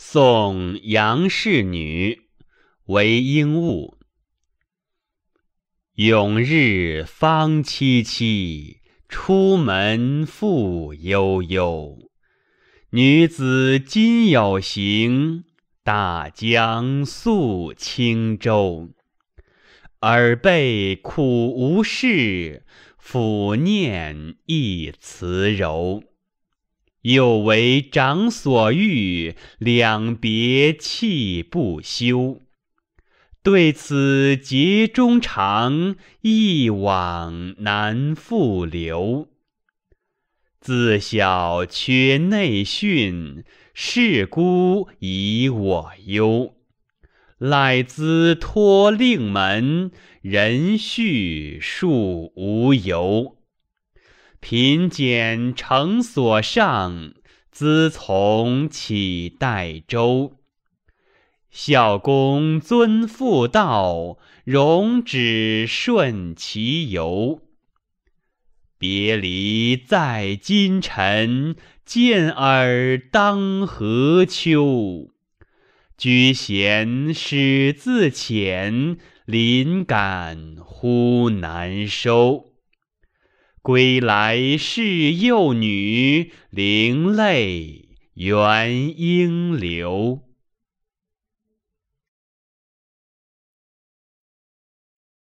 送杨氏女，为应物。永日方萋萋，出门复悠悠。女子今有行，大江溯轻舟。耳背苦无事，抚念一词柔。有为长所欲，两别泣不休。对此结中肠，一往难复留。自小缺内训，是孤以我忧。赖兹托令门，人叙庶无由。贫俭成所上，资从起代周。孝公尊父道，容止顺其由。别离在今晨，见尔当何秋？居贤始自遣，临感忽难收。归来是幼女，零泪猿应流。